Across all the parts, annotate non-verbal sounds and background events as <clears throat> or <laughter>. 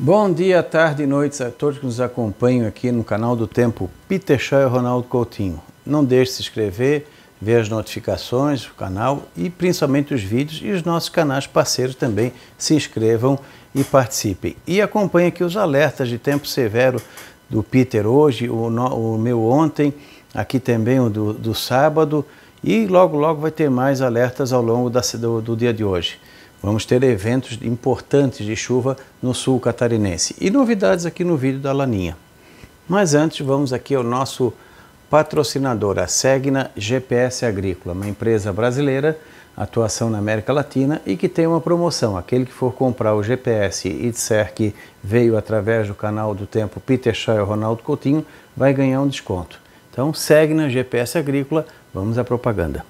Bom dia, tarde e noites a todos que nos acompanham aqui no canal do Tempo Peter Shaw e Ronaldo Coutinho. Não deixe de se inscrever, ver as notificações do canal e principalmente os vídeos e os nossos canais parceiros também se inscrevam e participem. E acompanhe aqui os alertas de tempo severo do Peter hoje, o, no, o meu ontem, aqui também o do, do, sábado e logo logo vai ter mais alertas ao longo da, do, do dia de hoje. Vamos ter eventos importantes de chuva no sul catarinense e novidades aqui no vídeo da Laninha. Mas antes, vamos aqui ao nosso patrocinador, a Segna GPS Agrícola, uma empresa brasileira, atuação na América Latina e que tem uma promoção. Aquele que for comprar o GPS e disser que veio através do canal do tempo Peter Shaw e Ronaldo Coutinho, vai ganhar um desconto. Então, Segna GPS Agrícola, vamos à propaganda.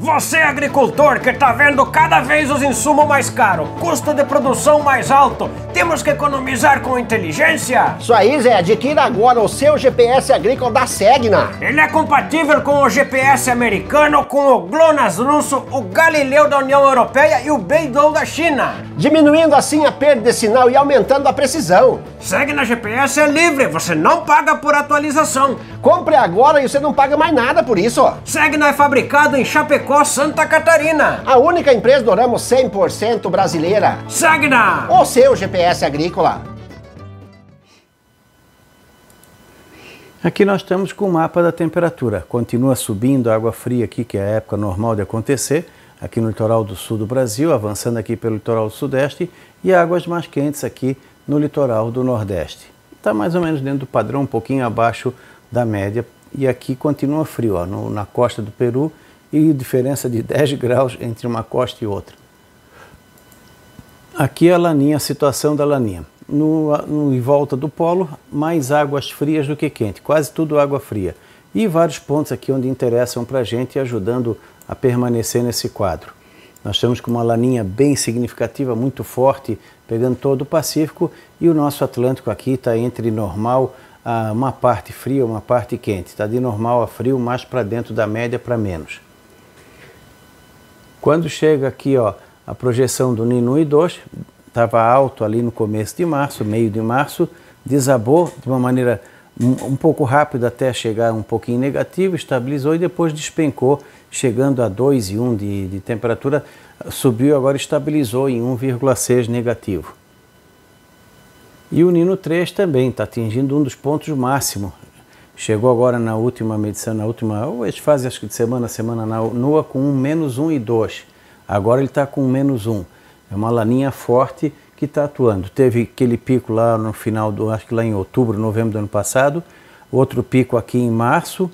Você, agricultor, que está vendo cada vez os insumos mais caros, custo de produção mais alto, temos que economizar com inteligência. Isso aí, Zé. Adquira agora o seu GPS agrícola da Segna. Ele é compatível com o GPS americano, com o GLONASS russo, o Galileu da União Europeia e o Beidou da China. Diminuindo assim a perda de sinal e aumentando a precisão. Segna GPS é livre. Você não paga por atualização. Compre agora e você não paga mais nada por isso. Segna é fabricado em Chapecó, Santa Catarina. A única empresa do ramo 100% brasileira. Segna! O seu GPS Agrícola. Aqui nós estamos com o mapa da temperatura. Continua subindo a água fria aqui, que é a época normal de acontecer, aqui no litoral do sul do Brasil, avançando aqui pelo litoral sudeste, e águas mais quentes aqui no litoral do nordeste. Está mais ou menos dentro do padrão, um pouquinho abaixo da média. E aqui continua frio, ó, no, na costa do Peru, e diferença de 10 <laughs> graus entre uma costa e outra. Aqui a laninha, a situação da laninha. No, no, em volta do polo, mais águas frias do que quente, quase tudo água fria. E vários pontos aqui onde interessam para a gente, ajudando a permanecer nesse quadro. Nós estamos com uma laninha bem significativa, muito forte, pegando todo o Pacífico e o nosso Atlântico aqui está entre normal, a uma parte fria, uma parte quente. Está de normal a frio, mais para dentro da média para menos. Quando chega aqui, ó, a projeção do e 2 estava alto ali no começo de março, meio de março, desabou de uma maneira um, um pouco rápida até chegar um pouquinho negativo, estabilizou e depois despencou, chegando a 2 e 1 de, de temperatura, subiu agora estabilizou em 1,6 negativo. E o Nino 3 também está atingindo um dos pontos máximos. Chegou agora na última medição, na última, ou eles acho que de semana a semana na NUA com um menos 1 e 2. Agora ele está com menos um. É uma laninha forte que está atuando. Teve aquele pico lá no final do, acho que lá em outubro, novembro do ano passado, outro pico aqui em março,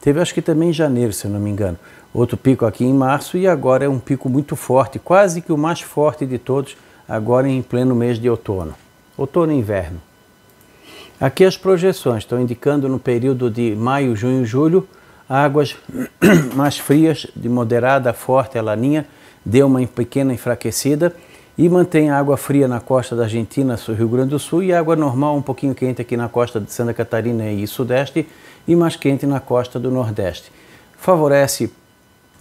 teve acho que também em janeiro, se eu não me engano, outro pico aqui em março e agora é um pico muito forte, quase que o mais forte de todos, agora em pleno mês de outono, outono e inverno. Aqui as projeções estão indicando no período de maio, junho, julho, águas <clears throat> mais frias, de moderada forte a laninha, deu uma pequena enfraquecida e mantém água fria na costa da Argentina, Rio Grande do Sul, e água normal um pouquinho quente aqui na costa de Santa Catarina e Sudeste, e mais quente na costa do Nordeste. Favorece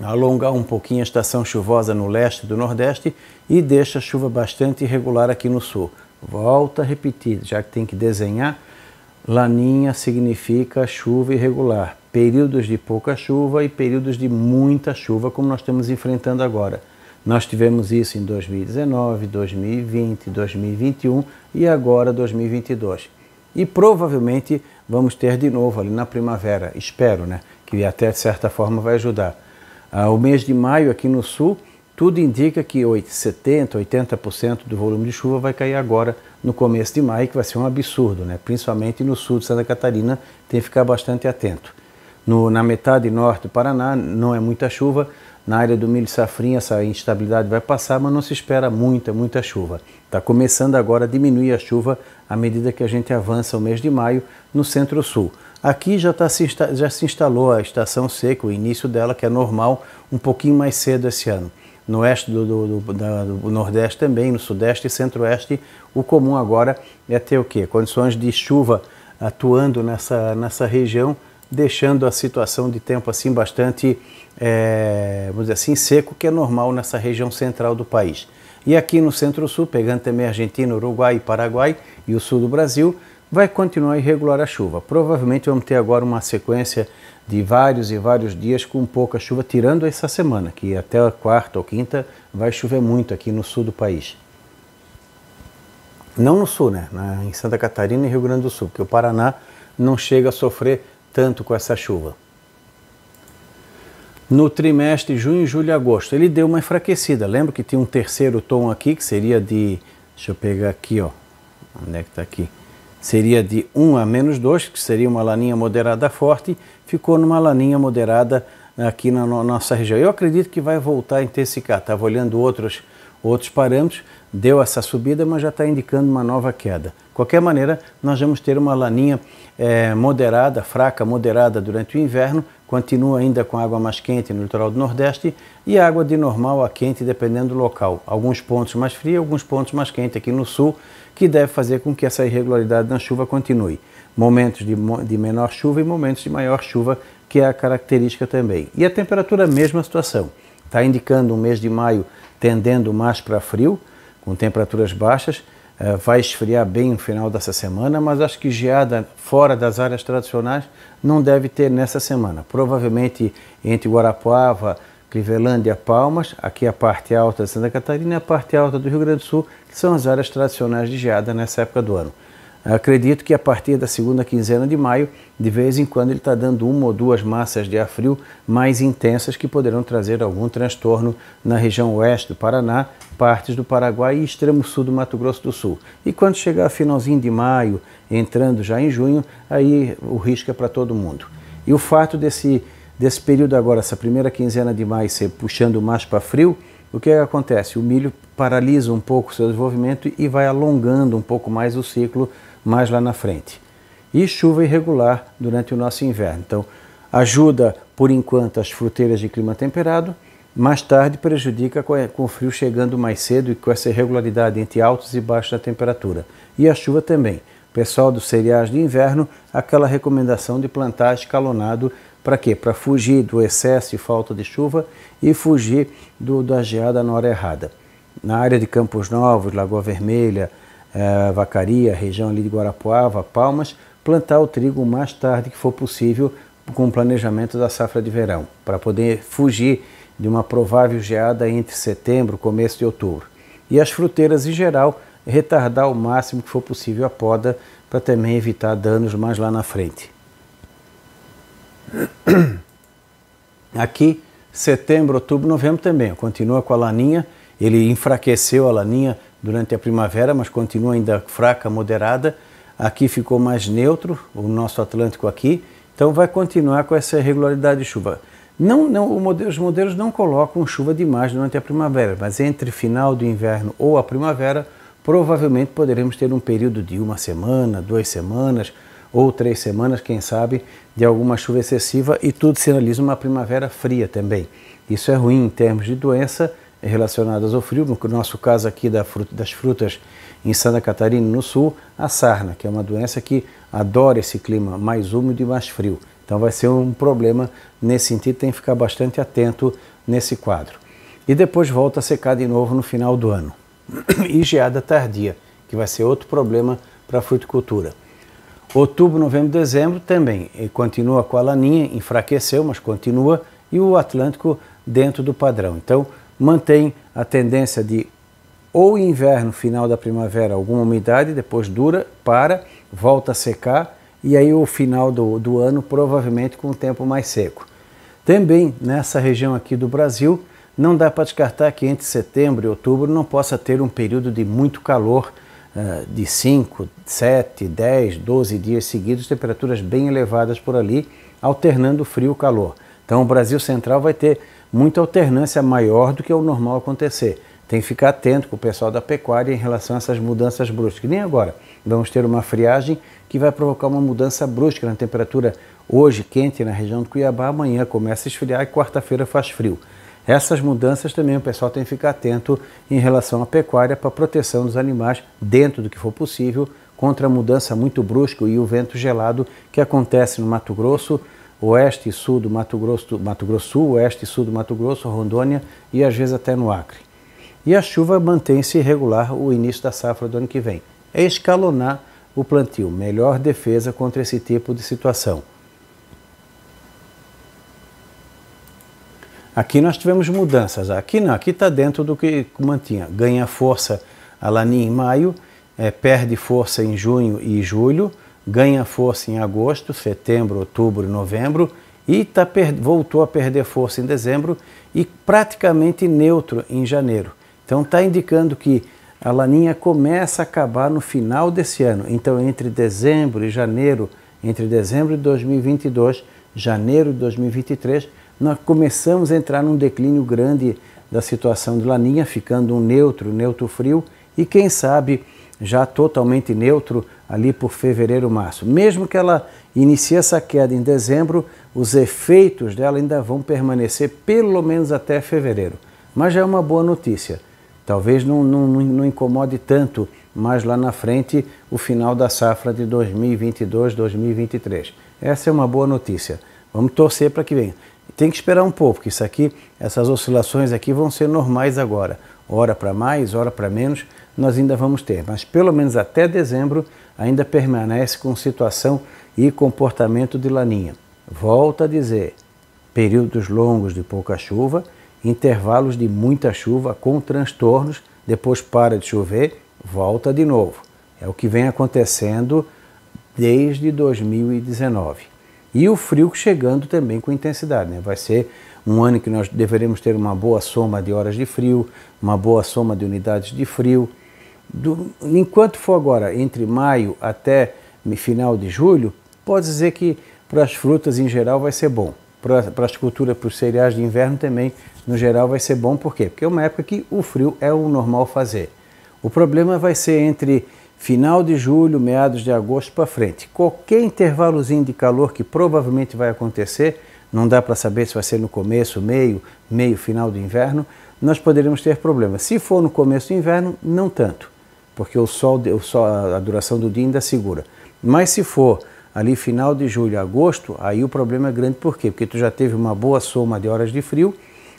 alongar um pouquinho a estação chuvosa no leste do Nordeste e deixa a chuva bastante irregular aqui no Sul. Volta a repetir, já que tem que desenhar, laninha significa chuva irregular, períodos de pouca chuva e períodos de muita chuva, como nós estamos enfrentando agora. Nós tivemos isso em 2019, 2020, 2021 e agora 2022. E provavelmente vamos ter de novo ali na primavera, espero, né? Que até de certa forma vai ajudar. Ah, o mês de maio aqui no sul, tudo indica que 70, 80% do volume de chuva vai cair agora no começo de maio, que vai ser um absurdo, né? Principalmente no sul de Santa Catarina, tem que ficar bastante atento. No, na metade norte do Paraná não é muita chuva, na área do milho safrinha, essa instabilidade vai passar, mas não se espera muita, é muita chuva. Está começando agora a diminuir a chuva à medida que a gente avança o mês de maio no centro-sul. Aqui já, tá, já se instalou a estação seca, o início dela, que é normal, um pouquinho mais cedo esse ano. No oeste do, do, do, do Nordeste também, no Sudeste e Centro-Oeste, o comum agora é ter o quê? Condições de chuva atuando nessa, nessa região deixando a situação de tempo assim bastante, é, vamos dizer assim, seco, que é normal nessa região central do país. E aqui no centro-sul, pegando também Argentina, Uruguai, Paraguai e o sul do Brasil, vai continuar irregular a chuva. Provavelmente vamos ter agora uma sequência de vários e vários dias com pouca chuva, tirando essa semana, que até a quarta ou quinta vai chover muito aqui no sul do país. Não no sul, né? Na, em Santa Catarina e Rio Grande do Sul, porque o Paraná não chega a sofrer tanto com essa chuva. No trimestre junho, julho e agosto, ele deu uma enfraquecida. Lembra que tinha um terceiro tom aqui, que seria de. Deixa eu pegar aqui, ó. Onde é que está aqui? Seria de 1 a menos 2, que seria uma laninha moderada forte, ficou numa laninha moderada aqui na no nossa região. Eu acredito que vai voltar a intensificar. Estava olhando outros, outros parâmetros, deu essa subida, mas já está indicando uma nova queda. De qualquer maneira, nós vamos ter uma laninha é, moderada, fraca, moderada durante o inverno, continua ainda com água mais quente no litoral do Nordeste e água de normal a quente dependendo do local. Alguns pontos mais frios, alguns pontos mais quente aqui no sul, que deve fazer com que essa irregularidade na chuva continue. Momentos de, de menor chuva e momentos de maior chuva, que é a característica também. E a temperatura, mesma situação. Está indicando um mês de maio tendendo mais para frio, com temperaturas baixas. Eh, vai esfriar bem no final dessa semana, mas acho que geada fora das áreas tradicionais não deve ter nessa semana. Provavelmente entre Guarapuava, e Palmas, aqui a parte alta de Santa Catarina e a parte alta do Rio Grande do Sul, que são as áreas tradicionais de geada nessa época do ano. Acredito que a partir da segunda quinzena de maio, de vez em quando ele está dando uma ou duas massas de ar frio mais intensas que poderão trazer algum transtorno na região oeste do Paraná, partes do Paraguai e extremo sul do Mato Grosso do Sul. E quando chegar a finalzinho de maio, entrando já em junho, aí o risco é para todo mundo. E o fato desse, desse período agora, essa primeira quinzena de maio, ser puxando mais para frio, o é que acontece? O milho paralisa um pouco o seu desenvolvimento e vai alongando um pouco mais o ciclo mais lá na frente. E chuva irregular durante o nosso inverno. Então, ajuda por enquanto as fruteiras de clima temperado, mais tarde prejudica eh, com o frio chegando mais cedo e com essa irregularidade entre altos e baixos da temperatura. E a chuva também. pessoal dos cereais de inverno, aquela recomendação de plantar escalonado para quê? Para fugir do excesso e falta de chuva e fugir do, da geada na hora errada. Na área de Campos Novos, Lagoa Vermelha, eh, Vacaria, região ali de Guarapuava, Palmas, plantar o trigo o mais tarde que for possível com o planejamento da safra de verão, para poder fugir de uma provável geada entre setembro e começo de outubro. E as fruteiras em geral, retardar o máximo que for possível a poda, para também evitar danos mais lá na frente. <clears throat> Aqui, setembro, outubro, novembro também, continua com a laninha, ele enfraqueceu a laninha durante a primavera, mas continua ainda fraca, moderada. Aqui ficou mais neutro, o nosso Atlântico aqui, então vai continuar com essa irregularidade de chuva. Não, não os modelos não colocam chuva demais durante a primavera, mas entre final do inverno ou a primavera, provavelmente poderemos ter um período de uma semana, duas semanas ou três semanas, quem sabe, de alguma chuva excessiva e tudo sinaliza uma primavera fria também. Isso é ruim em termos de doença, relacionadas ao frio, no nosso caso aqui das frutas em Santa Catarina, no sul, a sarna, que é uma doença que adora esse clima mais úmido e mais frio. Então vai ser um problema nesse sentido, tem que ficar bastante atento nesse quadro. E depois volta a secar de novo no final do ano. <coughs> E geada tardia, que vai ser outro problema para a fruticultura. Outubro, novembro, dezembro também continua com a laninha, enfraqueceu, mas continua, e o Atlântico dentro do padrão. Então, mantém a tendência de ou inverno, final da primavera, alguma umidade, depois dura, para, volta a secar e aí o final do, do ano provavelmente com o tempo mais seco. Também nessa região aqui do Brasil, não dá para descartar que entre setembro e outubro não possa ter um período de muito calor, eh, de 5, 7, 10, 12 dias seguidos, temperaturas bem elevadas por ali, alternando frio e calor. Então o Brasil Central vai ter muita alternância maior do que o normal acontecer. Tem que ficar atento com o pessoal da pecuária em relação a essas mudanças bruscas. nem agora, vamos ter uma friagem que vai provocar uma mudança brusca na temperatura hoje quente na região do Cuiabá, amanhã começa a esfriar e quarta-feira faz frio. Essas mudanças também o pessoal tem que ficar atento em relação à pecuária para proteção dos animais dentro do que for possível contra a mudança muito brusca e o vento gelado que acontece no Mato Grosso, oeste e sul do Mato Grosso, do Mato Grosso Sul, oeste e sul do Mato Grosso, Rondônia e às vezes até no Acre. E a chuva mantém-se irregular o início da safra do ano que vem. É escalonar o plantio, melhor defesa contra esse tipo de situação. Aqui nós tivemos mudanças. Aqui não, aqui está dentro do que mantinha. Ganha força a Laninha em maio, é, perde força em junho e julho, ganha força em agosto, setembro, outubro, novembro e tá voltou a perder força em dezembro e praticamente neutro em janeiro. Então está indicando que a laninha começa a acabar no final desse ano. Então entre dezembro e janeiro, entre dezembro de 2022, janeiro de 2023, nós começamos a entrar num declínio grande da situação de laninha, ficando um neutro, neutro frio e quem sabe já totalmente neutro ali por fevereiro, março. Mesmo que ela inicie essa queda em dezembro, os efeitos dela ainda vão permanecer pelo menos até fevereiro. Mas já é uma boa notícia. Talvez não, não, não incomode tanto mais lá na frente o final da safra de 2022-2023. Essa é uma boa notícia. Vamos torcer para que venha. Tem que esperar um pouco, porque isso aqui, essas oscilações aqui vão ser normais agora. Hora para mais, hora para menos nós ainda vamos ter, mas pelo menos até dezembro ainda permanece com situação e comportamento de laninha. Volta a dizer, períodos longos de pouca chuva, intervalos de muita chuva com transtornos, depois para de chover, volta de novo. É o que vem acontecendo desde 2019. E o frio chegando também com intensidade, né? Vai ser um ano que nós deveremos ter uma boa soma de horas de frio, uma boa soma de unidades de frio, do, enquanto for agora entre maio até final de julho, pode dizer que para as frutas em geral vai ser bom. Para, para as culturas, para os cereais de inverno também, no geral, vai ser bom. Por quê? Porque é uma época que o frio é o normal fazer. O problema vai ser entre final de julho, meados de agosto para frente. Qualquer intervalozinho de calor que provavelmente vai acontecer, não dá para saber se vai ser no começo, meio, meio, final do inverno, nós poderemos ter problemas. Se for no começo do inverno, não tanto porque o sol, o sol, a duração do dia ainda é segura. Mas se for ali final de julho, agosto, aí o problema é grande por quê? Porque tu já teve uma boa soma de horas de frio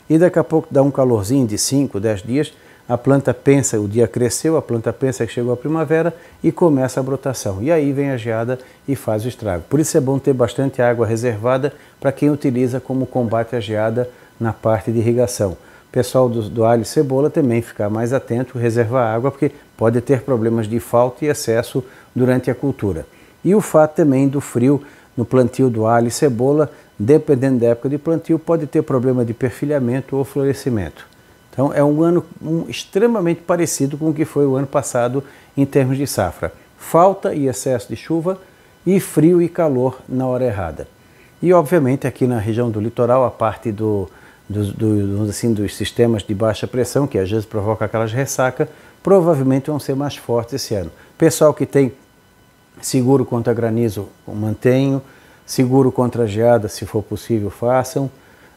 e daqui a pouco dá um calorzinho de 5, 10 dias, a planta pensa, o dia cresceu, a planta pensa que chegou a primavera e começa a brotação. E aí vem a geada e faz o estrago. Por isso é bom ter bastante água reservada para quem utiliza como combate à geada na parte de irrigação pessoal do, do, alho e cebola também ficar mais atento, reservar água, porque pode ter problemas de falta e excesso durante a cultura. E o fato também do frio no plantio do alho e cebola, dependendo da época de plantio, pode ter problema de perfilhamento ou florescimento. Então é um ano um, extremamente parecido com o que foi o ano passado em termos de safra. Falta e excesso de chuva e frio e calor na hora errada. E obviamente aqui na região do litoral, a parte do, dos, do, assim, dos sistemas de baixa pressão, que às vezes provoca aquelas ressacas, provavelmente vão ser mais fortes esse ano. Pessoal que tem seguro contra granizo, mantenho. Seguro contra geada, se for possível, façam.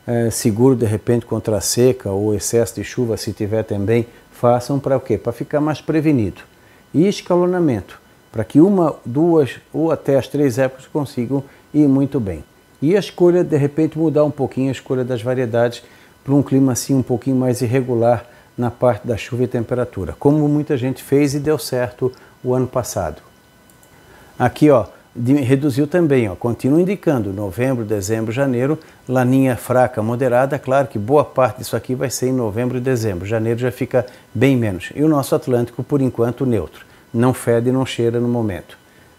É, seguro, de repente, contra a seca ou excesso de chuva, se tiver também, façam para o quê? Para ficar mais prevenido. E escalonamento, para que uma, duas ou até as três épocas consigam ir muito bem. E a escolha, de repente, mudar um pouquinho a escolha das variedades para um clima assim um pouquinho mais irregular na parte da chuva e temperatura, como muita gente fez e deu certo o ano passado. Aqui, ó, reduziu também, ó, continua indicando novembro, dezembro, janeiro, laninha fraca, moderada, claro que boa parte disso aqui vai ser em novembro e dezembro, janeiro já fica bem menos. E o nosso Atlântico, por enquanto, neutro, não fede, não cheira no momento.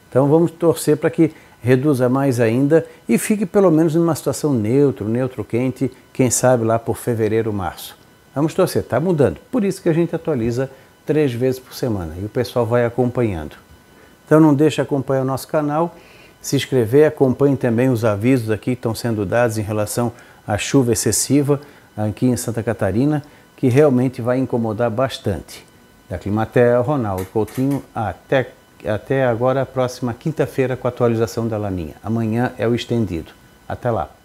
Então vamos torcer para que reduza mais ainda e fique pelo menos numa situação neutro, neutro quente, quem sabe lá por fevereiro, março. Vamos torcer, está mudando. Por isso que a gente atualiza três vezes por semana e o pessoal vai acompanhando. Então não deixe acompanhar o nosso canal, se inscrever, acompanhe também os avisos aqui que estão sendo dados em relação à chuva excessiva aqui em Santa Catarina, que realmente vai incomodar bastante. Da Climatea, Ronaldo Coutinho, até até agora, próxima quinta-feira, com a atualização da Laninha. Amanhã é o estendido. Até lá.